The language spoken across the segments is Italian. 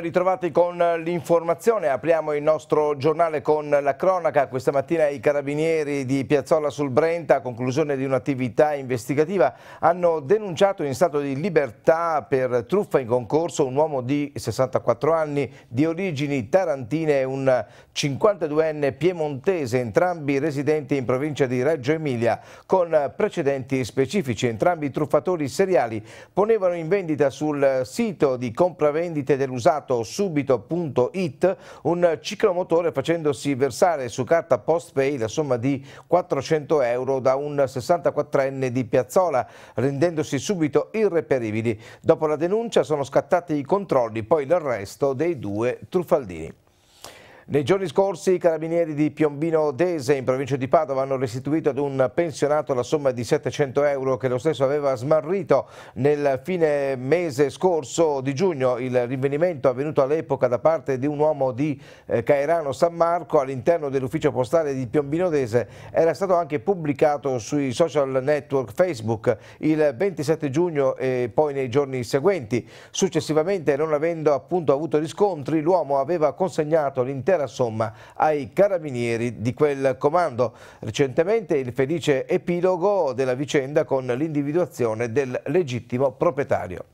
ritrovati con l'informazione. Apriamo il nostro giornale con la cronaca. Questa mattina i carabinieri di Piazzolla sul Brenta, a conclusione di un'attività investigativa, hanno denunciato in stato di libertà per truffa in concorso un uomo di 64 anni di origini tarantine e un 52enne piemontese, entrambi residenti in provincia di Reggio Emilia, con precedenti specifici. Entrambi truffatori seriali ponevano in vendita sul sito di compravendite dell'usato acquistato subito.it un ciclomotore facendosi versare su carta postpay la somma di 400 euro da un 64enne di Piazzola, rendendosi subito irreperibili. Dopo la denuncia sono scattati i controlli, poi l'arresto dei due truffaldini. Nei giorni scorsi i carabinieri di Piombino Dese in provincia di Padova hanno restituito ad un pensionato la somma di 700 euro che lo stesso aveva smarrito nel fine mese scorso di giugno. Il rinvenimento avvenuto all'epoca da parte di un uomo di eh, Caerano San Marco all'interno dell'ufficio postale di Piombino Dese era stato anche pubblicato sui social network Facebook il 27 giugno e poi nei giorni seguenti. Successivamente non avendo appunto avuto riscontri l'uomo aveva consegnato l'intera cara somma ai carabinieri di quel comando. Recentemente il felice epilogo della vicenda con l'individuazione del legittimo proprietario.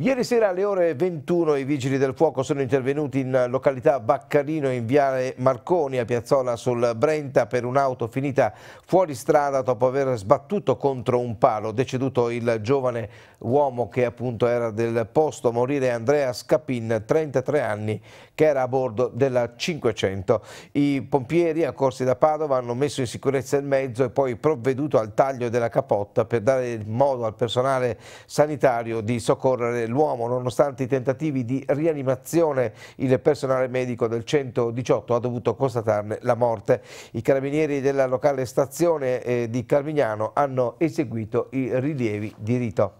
Ieri sera alle ore 21 i vigili del fuoco sono intervenuti in località Baccarino in viale Marconi a Piazzola sul Brenta per un'auto finita fuori strada dopo aver sbattuto contro un palo. Deceduto il giovane uomo che appunto era del posto a morire Andrea Scapin, 33 anni, che era a bordo della 500. I pompieri accorsi da Padova hanno messo in sicurezza il mezzo e poi provveduto al taglio della capotta per dare modo al personale sanitario di soccorrere l'uomo, nonostante i tentativi di rianimazione, il personale medico del 118 ha dovuto constatarne la morte. I carabinieri della locale stazione eh, di Carmignano hanno eseguito i rilievi di rito.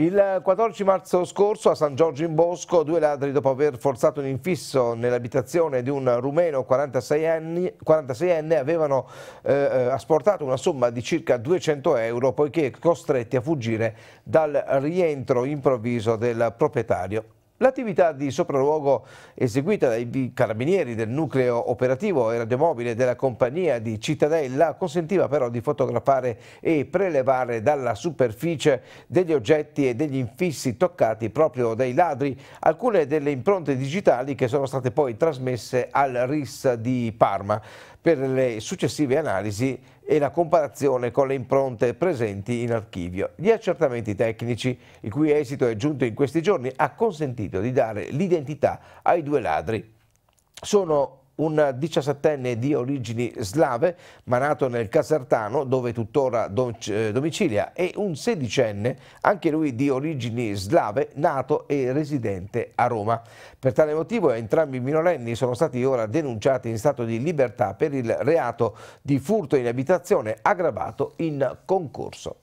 Il 14 marzo scorso a San Giorgio in Bosco due ladri dopo aver forzato un infisso nell'abitazione di un rumeno 46enne, 46 avevano eh, eh, asportato una somma di circa 200 euro poiché costretti a fuggire dal rientro improvviso del proprietario. L'attività di sopralluogo eseguita dai carabinieri del nucleo operativo e radiomobile della compagnia di Cittadella consentiva però di fotografare e prelevare dalla superficie degli oggetti e degli infissi toccati proprio dai ladri alcune delle impronte digitali che sono state poi trasmesse al RIS di Parma. Per le successive analisi e la comparazione con le impronte presenti in archivio. Gli accertamenti tecnici, il cui esito è giunto in questi giorni, ha consentito di dare l'identità ai due ladri. Sono un 17enne di origini slave ma nato nel Casertano dove tuttora eh, domicilia e un 16enne anche lui di origini slave nato e residente a Roma. Per tale motivo entrambi i minorenni sono stati ora denunciati in stato di libertà per il reato di furto in abitazione aggravato in concorso.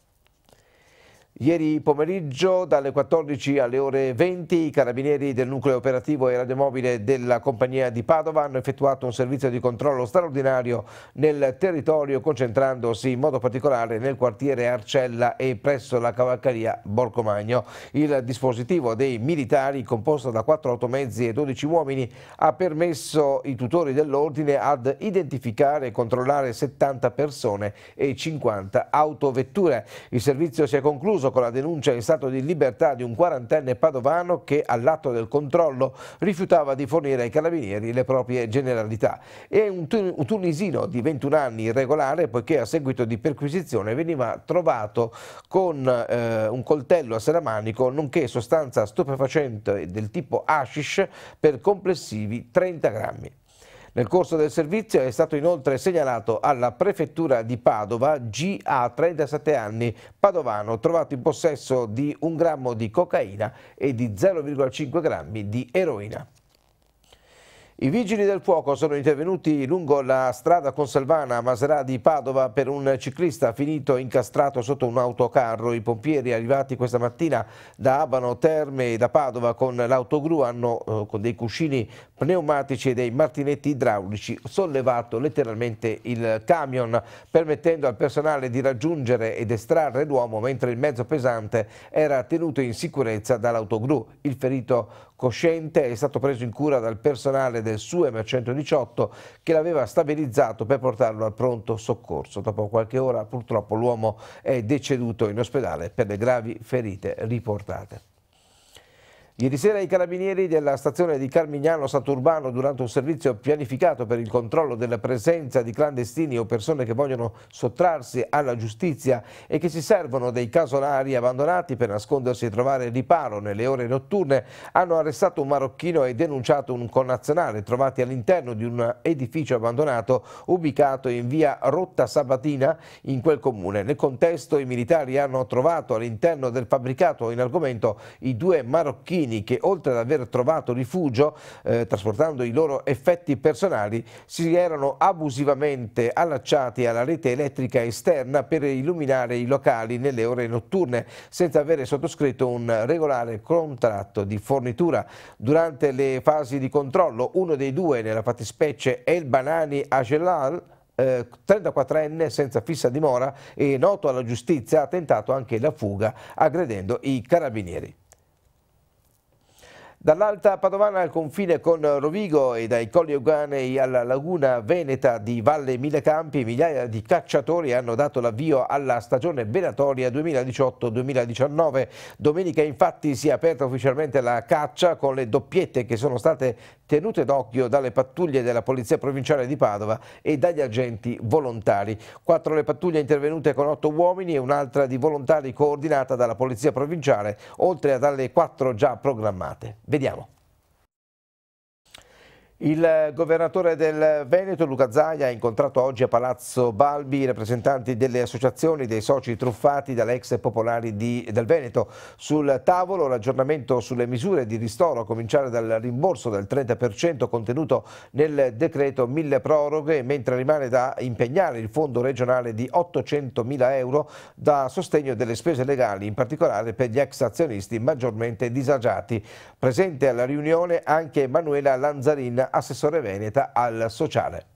Ieri pomeriggio dalle 14 alle ore 20 i carabinieri del nucleo operativo e radiomobile della compagnia di Padova hanno effettuato un servizio di controllo straordinario nel territorio concentrandosi in modo particolare nel quartiere Arcella e presso la cavalcaria Borcomagno. Il dispositivo dei militari composto da 4 automezzi e 12 uomini ha permesso i tutori dell'ordine ad identificare e controllare 70 persone e 50 autovetture. Il servizio si è concluso esploso con la denuncia in stato di libertà di un quarantenne padovano che all'atto del controllo rifiutava di fornire ai carabinieri le proprie generalità È un, tun un tunisino di 21 anni irregolare poiché a seguito di perquisizione veniva trovato con eh, un coltello a seramanico nonché sostanza stupefacente del tipo hashish per complessivi 30 grammi. Nel corso del servizio è stato inoltre segnalato alla prefettura di Padova GA 37 anni padovano trovato in possesso di un grammo di cocaina e di 0,5 grammi di eroina. I vigili del fuoco sono intervenuti lungo la strada Consalvana Maserà di Padova per un ciclista finito incastrato sotto un autocarro. I pompieri arrivati questa mattina da Abano Terme e da Padova con l'autogru hanno eh, con dei cuscini pneumatici e dei martinetti idraulici sollevato letteralmente il camion permettendo al personale di raggiungere ed estrarre l'uomo mentre il mezzo pesante era tenuto in sicurezza dall'autogru. Il ferito cosciente è stato preso in cura dal personale del SUEM 118 che l'aveva stabilizzato per portarlo al pronto soccorso. Dopo qualche ora purtroppo l'uomo è deceduto in ospedale per le gravi ferite riportate. Ieri sera i carabinieri della stazione di Carmignano Sant'Urbano durante un servizio pianificato per il controllo della presenza di clandestini o persone che vogliono sottrarsi alla giustizia e che si servono dei casolari abbandonati per nascondersi e trovare riparo nelle ore notturne hanno arrestato un marocchino e denunciato un connazionale trovati all'interno di un edificio abbandonato ubicato in via Rotta Sabatina in quel comune. Nel contesto i militari hanno trovato all'interno del fabbricato in argomento i due marocchini alieni che oltre ad aver trovato rifugio eh, trasportando i loro effetti personali si erano abusivamente allacciati alla rete elettrica esterna per illuminare i locali nelle ore notturne senza avere sottoscritto un regolare contratto di fornitura. Durante le fasi di controllo uno dei due, nella fattispecie El Banani Agelal, 34enne eh, senza fissa dimora e noto alla giustizia ha tentato anche la fuga aggredendo i carabinieri. Dall'Alta Padovana al confine con Rovigo e dai Colli Uganei alla laguna veneta di Valle Mille Campi, migliaia di cacciatori hanno dato l'avvio alla stagione venatoria 2018-2019. Domenica infatti si è aperta ufficialmente la caccia con le doppiette che sono state tenute d'occhio dalle pattuglie della Polizia Provinciale di Padova e dagli agenti volontari. Quattro le pattuglie intervenute con otto uomini e un'altra di volontari coordinata dalla Polizia Provinciale, oltre ad dalle quattro già programmate. Vediamo. Il governatore del Veneto, Luca Zaia, ha incontrato oggi a Palazzo Balbi i rappresentanti delle associazioni dei soci truffati dalle ex popolari di, del Veneto. Sul tavolo l'aggiornamento sulle misure di ristoro, a cominciare dal rimborso del 30% contenuto nel decreto mille proroghe, mentre rimane da impegnare il fondo regionale di 800 mila euro da sostegno delle spese legali, in particolare per gli ex azionisti maggiormente disagiati. Presente alla riunione anche Emanuela Lanzarin assessore Veneta al sociale.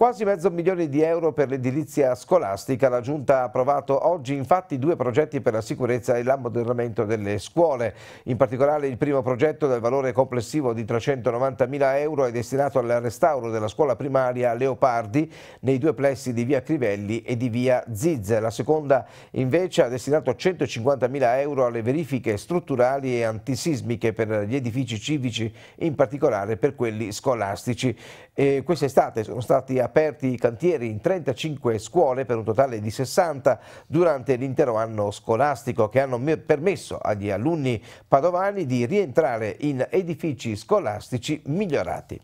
Quasi mezzo milione di euro per l'edilizia scolastica. La Giunta ha approvato oggi infatti due progetti per la sicurezza e l'ammodernamento delle scuole. In particolare il primo progetto del valore complessivo di 390 mila euro è destinato al restauro della scuola primaria Leopardi nei due plessi di via Crivelli e di via Ziz. La seconda invece ha destinato 150 mila euro alle verifiche strutturali e antisismiche per gli edifici civici, in particolare per quelli scolastici. E quest'estate sono stati approvati aperti i cantieri in 35 scuole per un totale di 60 durante l'intero anno scolastico che hanno permesso agli alunni padovani di rientrare in edifici scolastici migliorati.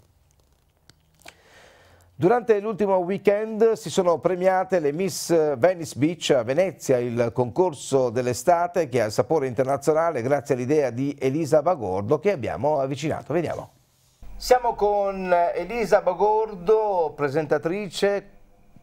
Durante l'ultimo weekend si sono premiate le Miss Venice Beach a Venezia, il concorso dell'estate che ha il sapore internazionale grazie all'idea di Elisa Bagordo che abbiamo avvicinato. Vediamo. Siamo con Elisa Bagordo, presentatrice,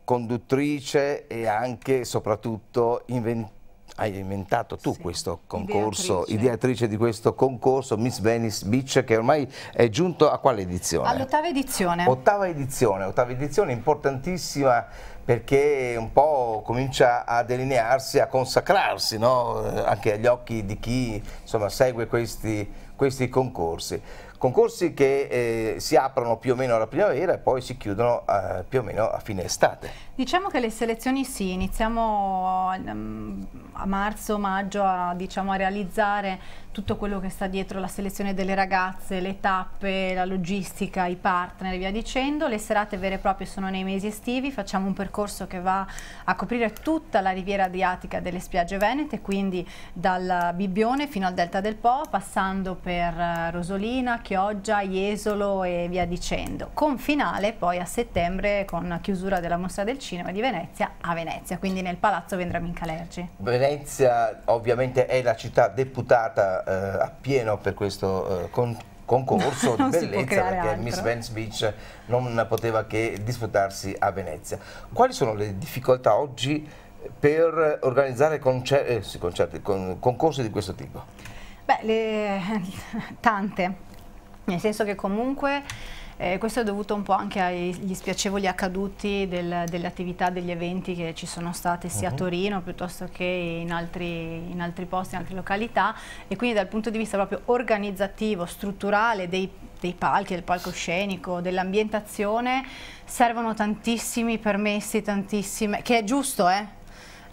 conduttrice e anche e soprattutto inventrice hai inventato tu sì, questo concorso, ideatrice. ideatrice. di questo concorso Miss Venice Beach che ormai è giunto a quale edizione? All'ottava edizione. Ottava edizione, ottava edizione importantissima perché un po' comincia a delinearsi, a consacrarsi no? anche agli occhi di chi insomma, segue questi, questi concorsi. Concorsi che eh, si aprono più o meno alla primavera e poi si chiudono eh, più o meno a fine estate. Diciamo che le selezioni sì, iniziamo mm, a marzo, maggio a, diciamo, a realizzare tutto quello che sta dietro la selezione delle ragazze, le tappe, la logistica, i partner e via dicendo. Le serate vere e proprie sono nei mesi estivi, facciamo un percorso che va a coprire tutta la riviera adriatica delle spiagge venete, quindi dal Bibbione fino al Delta del Po, passando per eh, Rosolina, Chioggia, Chioggia, Jesolo e via dicendo, con finale poi a settembre con la chiusura della Mostra del Cinema di Venezia a Venezia, quindi nel Palazzo Vendramin Calergi. Venezia ovviamente è la città deputata eh, appieno per questo eh, concorso concorso di bellezza perché altro. Miss Vance Beach non poteva che disputarsi a Venezia. Quali sono le difficoltà oggi per organizzare eh, concerti, concerti, concorsi di questo tipo? Beh, le, tante nel senso che comunque eh, questo è dovuto un po' anche agli spiacevoli accaduti del, delle attività, degli eventi che ci sono state sia uh -huh. a uh-huh. Torino piuttosto che in altri, in altri, posti, in altre località e quindi dal punto di vista proprio organizzativo, strutturale dei, dei palchi, del palcoscenico, dell'ambientazione servono tantissimi permessi, tantissime, che è giusto eh?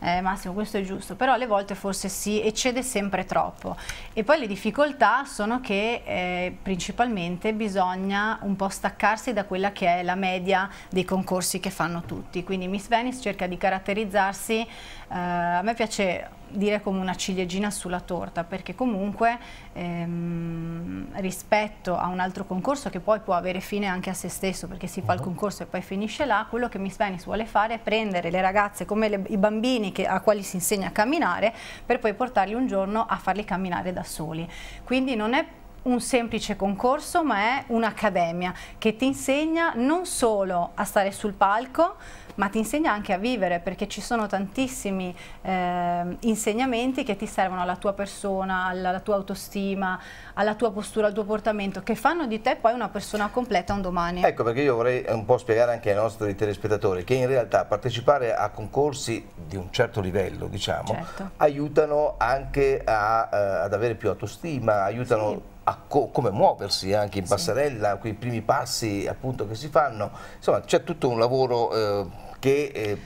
eh, Massimo questo è giusto, però alle volte forse si eccede sempre troppo. E poi le difficoltà sono che eh, principalmente bisogna un po' staccarsi da quella che è la media dei concorsi che fanno tutti, quindi Miss Venice cerca di caratterizzarsi, eh, a me piace dire come una ciliegina sulla torta perché comunque ehm, rispetto a un altro concorso che poi può avere fine anche a se stesso perché si fa il certo. concorso e poi finisce là quello che Miss Venice vuole fare è prendere le ragazze come le, i bambini che, a quali si insegna a camminare per poi portarli un giorno a farli camminare da soli quindi non è un semplice concorso ma è un'accademia che ti insegna non solo a stare sul palco ma ti insegna anche a vivere perché ci sono tantissimi eh, insegnamenti che ti servono alla tua persona, alla, alla tua autostima, alla tua postura, al tuo portamento che fanno di te poi una persona completa un domani. Ecco perché io vorrei un po' spiegare anche ai nostri telespettatori che in realtà partecipare a concorsi di un certo livello diciamo certo. aiutano anche a, eh, ad avere più autostima, aiutano sì co come muoversi anche in passarella, sì. quei primi passi appunto che si fanno, insomma c'è tutto un lavoro eh, che... Eh,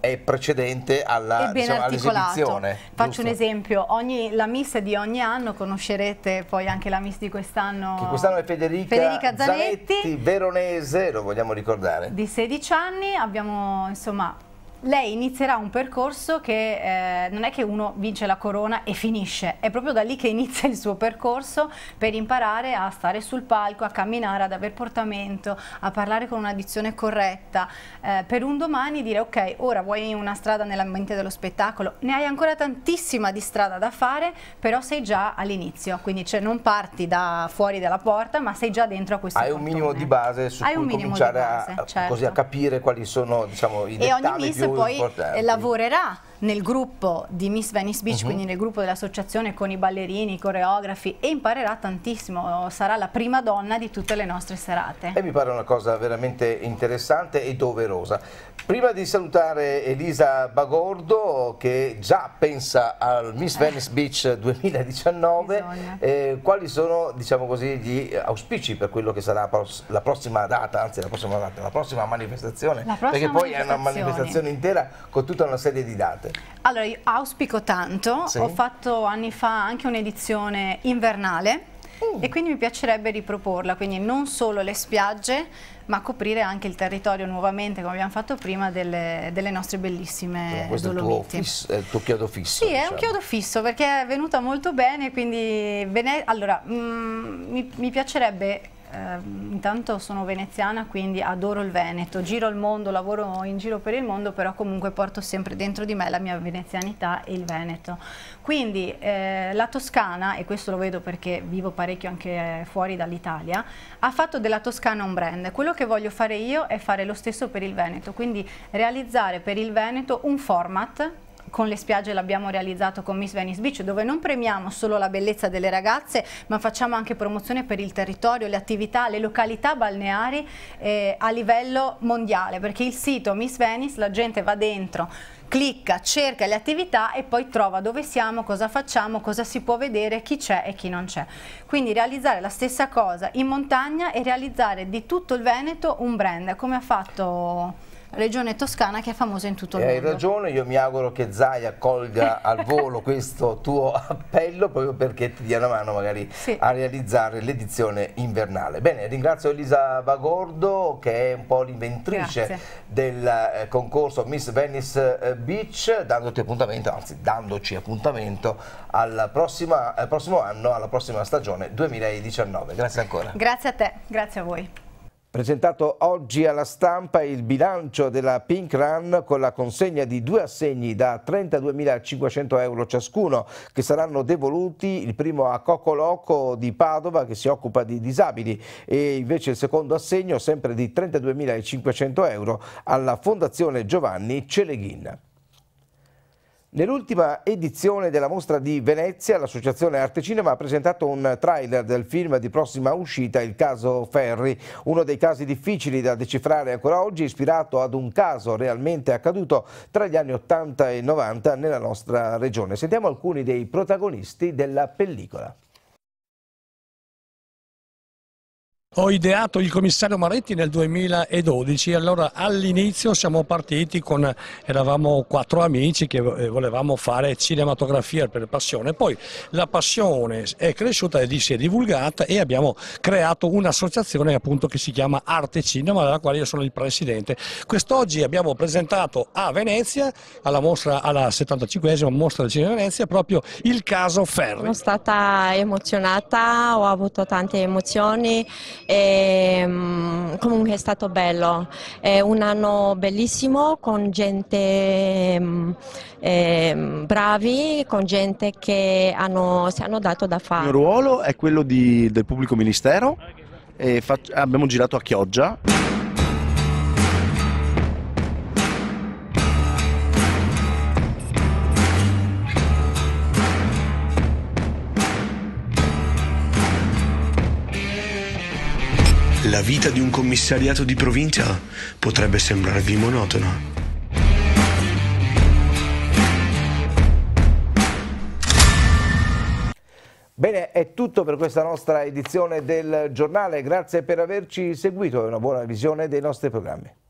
è precedente alla, diciamo, all'esibizione. Faccio giusto? un esempio, ogni, la Miss di ogni anno, conoscerete poi anche la Miss di quest'anno. quest'anno è Federica, Federica Zanetti, Zanetti, veronese, lo vogliamo ricordare. Di 16 anni, abbiamo insomma lei inizierà un percorso che eh, non è che uno vince la corona e finisce, è proprio da lì che inizia il suo percorso per imparare a stare sul palco, a camminare, ad aver portamento, a parlare con una dizione corretta, eh, per un domani dire ok, ora vuoi una strada nell'ambiente dello spettacolo, ne hai ancora tantissima di strada da fare, però sei già all'inizio, quindi cioè, non parti da fuori dalla porta, ma sei già dentro a questo Hai portone. un minimo di base su hai cui cominciare base, a, certo. così, a, capire quali sono diciamo, i dettagli più poi eh, portarli. lavorerà nel gruppo di Miss Venice Beach, uh -huh. quindi nel gruppo dell'associazione con i ballerini, i coreografi e imparerà tantissimo, oh, sarà la prima donna di tutte le nostre serate. E mi pare una cosa veramente interessante e doverosa. Prima di salutare Elisa Bagordo che già pensa al Miss eh. Venice Beach 2019, eh, quali sono diciamo così, gli auspici per quello che sarà la prossima data, anzi la prossima data, la prossima manifestazione, la prossima perché poi è una manifestazione intera con tutta una serie di date auspicate? Allora, io auspico tanto, sì. ho fatto anni fa anche un'edizione invernale Mm. e quindi mi piacerebbe riproporla, quindi non solo le spiagge ma coprire anche il territorio nuovamente come abbiamo fatto prima delle, delle nostre bellissime no, eh, questo Dolomiti. È il, è il tuo chiodo fisso? Sì, diciamo. è un diciamo. chiodo fisso perché è venuta molto bene, quindi allora, mh, mm, mi, mi piacerebbe eh, intanto sono veneziana quindi adoro il Veneto, giro il mondo, lavoro in giro per il mondo, però comunque porto sempre dentro di me la mia venezianità e il Veneto. Quindi eh, la Toscana, e questo lo vedo perché vivo parecchio anche fuori dall'Italia, ha fatto della Toscana un brand. Quello che voglio fare io è fare lo stesso per il Veneto, quindi realizzare per il Veneto un format con le spiagge l'abbiamo realizzato con Miss Venice Beach dove non premiamo solo la bellezza delle ragazze ma facciamo anche promozione per il territorio, le attività, le località balneari eh, a livello mondiale perché il sito Miss Venice la gente va dentro clicca, cerca le attività e poi trova dove siamo, cosa facciamo, cosa si può vedere, chi c'è e chi non c'è. Quindi realizzare la stessa cosa in montagna e realizzare di tutto il Veneto un brand, come ha fatto regione toscana che è famosa in tutto il mondo. Hai ragione, io mi auguro che Zai accolga al volo questo tuo appello proprio perché ti dia una mano magari sì. a realizzare l'edizione invernale. Bene, ringrazio Elisa Vagordo che è un po' l'inventrice del eh, concorso Miss Venice eh, Beach, dandoti appuntamento, anzi dandoci appuntamento al, prossima, al prossimo anno, alla prossima stagione 2019. Grazie ancora. Grazie a te, grazie a voi. Presentato oggi alla stampa il bilancio della Pink Run con la consegna di due assegni da 32.500 euro ciascuno che saranno devoluti, il primo a Coco Loco di Padova che si occupa di disabili e invece il secondo assegno sempre di 32.500 euro alla Fondazione Giovanni Celeghin. Nell'ultima edizione della mostra di Venezia, l'associazione Arte Cinema ha presentato un trailer del film di prossima uscita, Il caso Ferri, uno dei casi difficili da decifrare ancora oggi, ispirato ad un caso realmente accaduto tra gli anni 80 e 90 nella nostra regione. Sentiamo alcuni dei protagonisti della pellicola. Ho ideato il commissario Maretti nel 2012, allora all'inizio siamo partiti con, eravamo quattro amici che eh, volevamo fare cinematografia per passione, poi la passione è cresciuta e si è divulgata e abbiamo creato un'associazione che si chiama Arte Cinema, della quale io sono il presidente. Quest'oggi abbiamo presentato a Venezia, alla, mostra, alla 75esima mostra del cinema Venezia, proprio il caso Ferri. Sono stata emozionata, ho avuto tante emozioni e, ehm, comunque è stato bello, è un anno bellissimo con gente eh, bravi, con gente che hanno, si hanno dato da fare. Il mio ruolo è quello di, del pubblico ministero, abbiamo girato a Chioggia. La vita di un commissariato di provincia potrebbe sembrarvi monotona. Bene, è tutto per questa nostra edizione del giornale. Grazie per averci seguito e una buona visione dei nostri programmi.